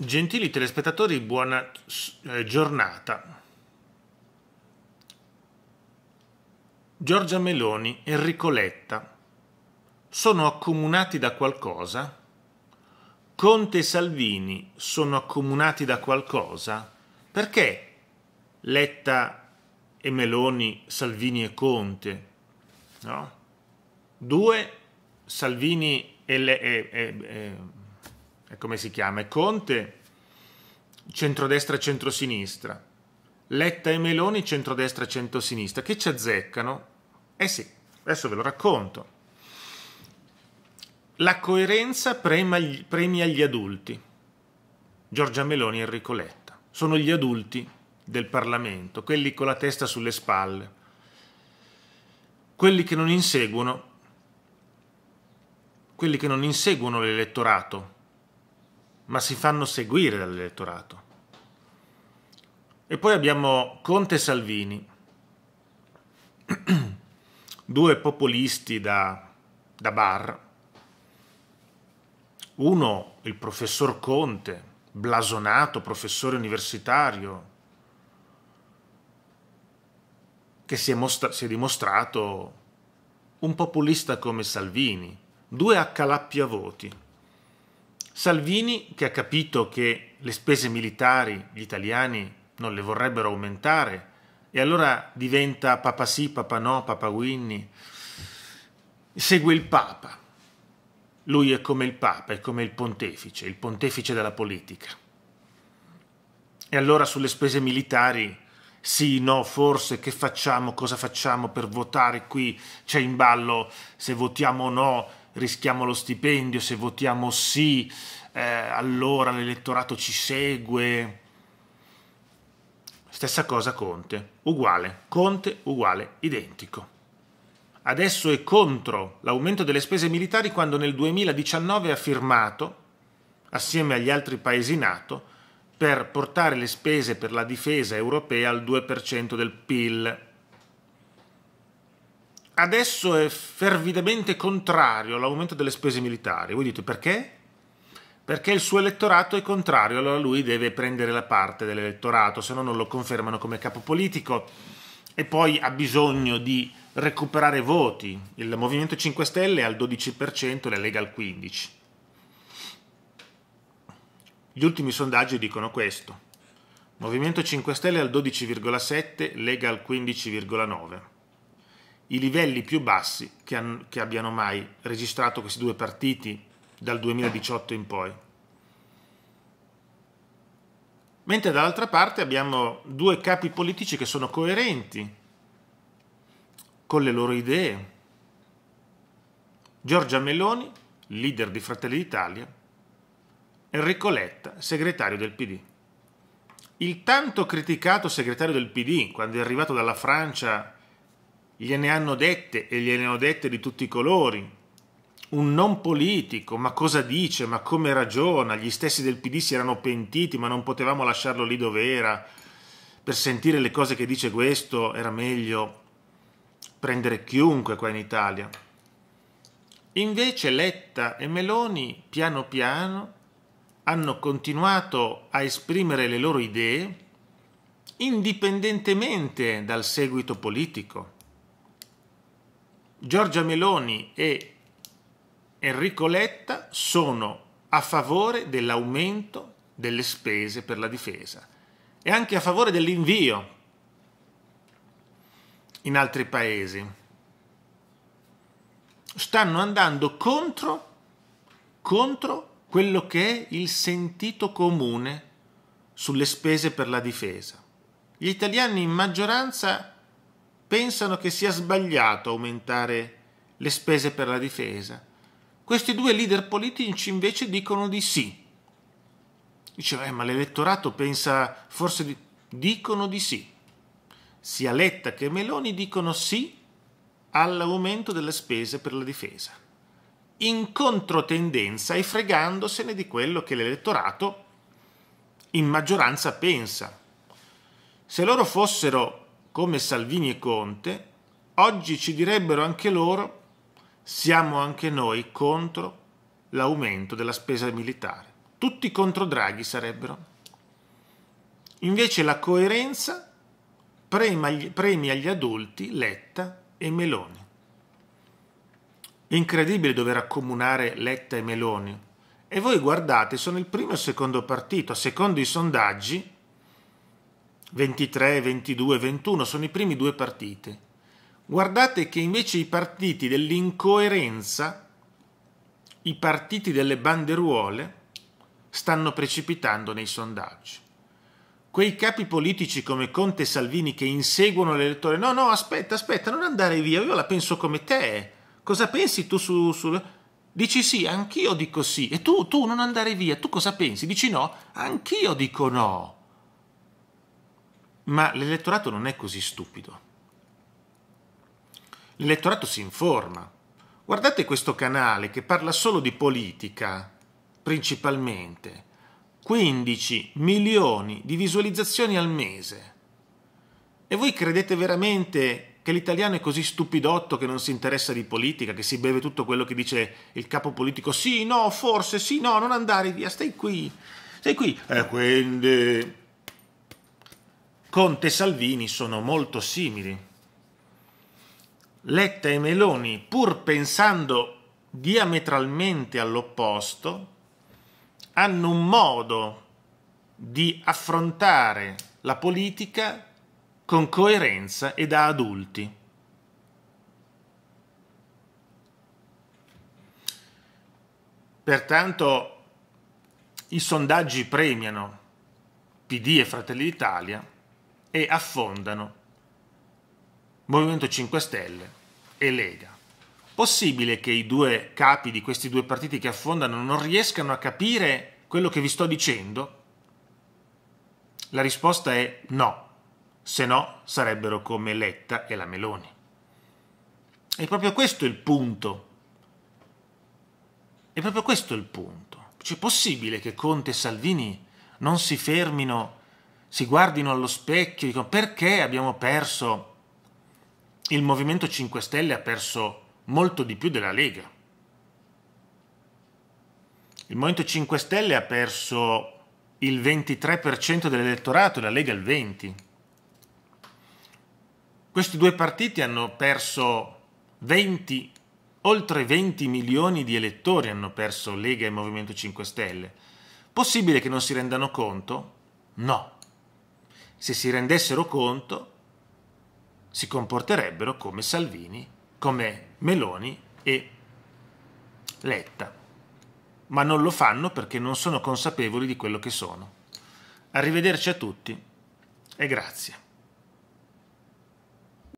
Gentili telespettatori, buona eh, giornata. Giorgia Meloni, Enrico Letta sono accomunati da qualcosa? Conte e Salvini sono accomunati da qualcosa? Perché Letta e Meloni, Salvini e Conte? No? Due, Salvini e, le, e, e, e come si chiama, Conte centrodestra e centrosinistra, Letta e Meloni centrodestra e centrosinistra, che ci azzeccano? Eh sì, adesso ve lo racconto. La coerenza premia gli adulti. Giorgia Meloni e Enrico Letta. Sono gli adulti del Parlamento, quelli con la testa sulle spalle, quelli che non inseguono, quelli che non inseguono l'elettorato ma si fanno seguire dall'elettorato. E poi abbiamo Conte e Salvini, due populisti da, da bar. Uno, il professor Conte, blasonato professore universitario, che si è, si è dimostrato un populista come Salvini, due accalappiavoti. voti. Salvini, che ha capito che le spese militari gli italiani non le vorrebbero aumentare, e allora diventa papa sì, papa no, papa Winnie, segue il Papa. Lui è come il Papa, è come il pontefice, il pontefice della politica. E allora sulle spese militari, sì, no, forse, che facciamo, cosa facciamo per votare qui? C'è in ballo se votiamo o no rischiamo lo stipendio, se votiamo sì, eh, allora l'elettorato ci segue. Stessa cosa Conte, uguale, Conte uguale, identico. Adesso è contro l'aumento delle spese militari quando nel 2019 ha firmato, assieme agli altri paesi NATO, per portare le spese per la difesa europea al 2% del PIL adesso è fervidamente contrario all'aumento delle spese militari. Voi dite perché? Perché il suo elettorato è contrario, allora lui deve prendere la parte dell'elettorato, se no non lo confermano come capo politico e poi ha bisogno di recuperare voti. Il Movimento 5 Stelle è al 12%, la Lega al 15%. Gli ultimi sondaggi dicono questo. Movimento 5 Stelle al 12,7, Lega al 15,9 i livelli più bassi che, han, che abbiano mai registrato questi due partiti dal 2018 in poi. Mentre dall'altra parte abbiamo due capi politici che sono coerenti con le loro idee. Giorgia Meloni, leader di Fratelli d'Italia, Enrico Letta, segretario del PD. Il tanto criticato segretario del PD, quando è arrivato dalla Francia gliene hanno dette e gliene ho dette di tutti i colori. Un non politico, ma cosa dice, ma come ragiona? Gli stessi del PD si erano pentiti, ma non potevamo lasciarlo lì dove era. Per sentire le cose che dice questo era meglio prendere chiunque qua in Italia. Invece Letta e Meloni, piano piano, hanno continuato a esprimere le loro idee indipendentemente dal seguito politico Giorgia Meloni e Enrico Letta sono a favore dell'aumento delle spese per la difesa e anche a favore dell'invio in altri paesi. Stanno andando contro, contro quello che è il sentito comune sulle spese per la difesa. Gli italiani in maggioranza pensano che sia sbagliato aumentare le spese per la difesa. Questi due leader politici invece dicono di sì. Dice, eh, ma l'elettorato pensa forse di... Dicono di sì. Sia Letta che Meloni dicono sì all'aumento delle spese per la difesa, in controtendenza e fregandosene di quello che l'elettorato in maggioranza pensa. Se loro fossero come Salvini e Conte, oggi ci direbbero anche loro siamo anche noi contro l'aumento della spesa militare. Tutti contro Draghi sarebbero. Invece la coerenza premia agli adulti Letta e Meloni. incredibile dover accomunare Letta e Meloni. E voi guardate, sono il primo e il secondo partito, secondo i sondaggi, 23, 22, 21 sono i primi due partiti. Guardate che invece i partiti dell'incoerenza, i partiti delle banderuole, stanno precipitando nei sondaggi. Quei capi politici come Conte e Salvini che inseguono l'elettore, no, no, aspetta, aspetta, non andare via, io la penso come te. Cosa pensi tu su... su... Dici sì, anch'io dico sì. E tu, tu non andare via, tu cosa pensi? Dici no, anch'io dico no ma l'elettorato non è così stupido. L'elettorato si informa. Guardate questo canale che parla solo di politica, principalmente. 15 milioni di visualizzazioni al mese. E voi credete veramente che l'italiano è così stupidotto che non si interessa di politica, che si beve tutto quello che dice il capo politico? Sì, no, forse, sì, no, non andare via, stai qui. Stai qui. E eh, quindi Conte e Salvini sono molto simili. Letta e Meloni, pur pensando diametralmente all'opposto, hanno un modo di affrontare la politica con coerenza e da adulti. Pertanto i sondaggi premiano PD e Fratelli d'Italia e affondano Movimento 5 Stelle e Lega. Possibile che i due capi di questi due partiti che affondano non riescano a capire quello che vi sto dicendo? La risposta è no, se no sarebbero come Letta e la Meloni. E proprio questo è il punto. È proprio questo il punto. C'è cioè, possibile che Conte e Salvini non si fermino a si guardino allo specchio e dicono perché abbiamo perso, il Movimento 5 Stelle ha perso molto di più della Lega. Il Movimento 5 Stelle ha perso il 23% dell'elettorato e la Lega il 20%. Questi due partiti hanno perso 20, oltre 20 milioni di elettori, hanno perso Lega e Movimento 5 Stelle. Possibile che non si rendano conto? No se si rendessero conto, si comporterebbero come Salvini, come Meloni e Letta. Ma non lo fanno perché non sono consapevoli di quello che sono. Arrivederci a tutti e grazie.